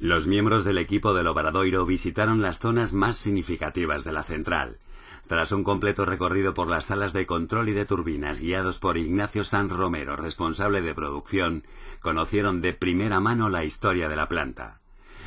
Los miembros del equipo del Obradoiro visitaron las zonas más significativas de la central. Tras un completo recorrido por las salas de control y de turbinas guiados por Ignacio San Romero, responsable de producción, conocieron de primera mano la historia de la planta.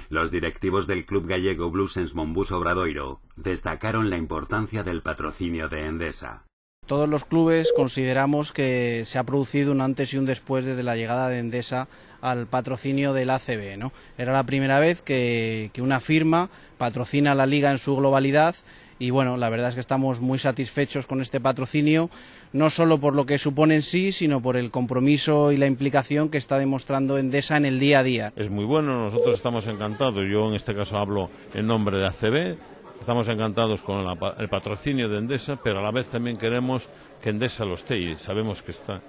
Los directivos del club gallego Blusens Mombus Obradoiro destacaron la importancia del patrocinio de Endesa. Todos los clubes consideramos que se ha producido un antes y un después desde la llegada de Endesa al patrocinio del ACB. Era la primera vez que, una firma patrocina la liga en su globalidad y bueno, la verdad es que estamos muy satisfechos con este patrocinio, no solo por lo que supone en sí, sino por el compromiso y la implicación que está demostrando Endesa en el día a día. Es muy bueno, nosotros estamos encantados. Yo en este caso hablo en nombre de ACB, Estamos encantados con el patrocinio de Endesa, pero a la vez también queremos que Endesa lo esté y sabemos que está.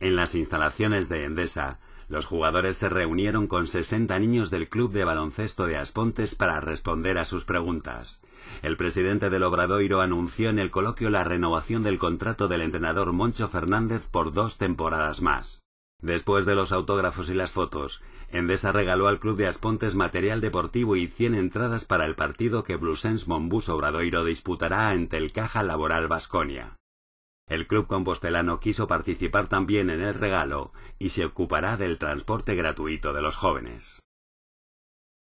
En las instalaciones de Endesa, los jugadores se reunieron con 60 niños del club de baloncesto de Aspontes para responder a sus preguntas. El presidente del Obradoiro anunció en el coloquio la renovación del contrato del entrenador Moncho Fernández por dos temporadas más. Después de los autógrafos y las fotos, Endesa regaló al club de Aspontes material deportivo y 100 entradas para el partido que Blusens Mombus Obradoiro disputará ante el Caja Laboral Vasconia. El club compostelano quiso participar también en el regalo y se ocupará del transporte gratuito de los jóvenes.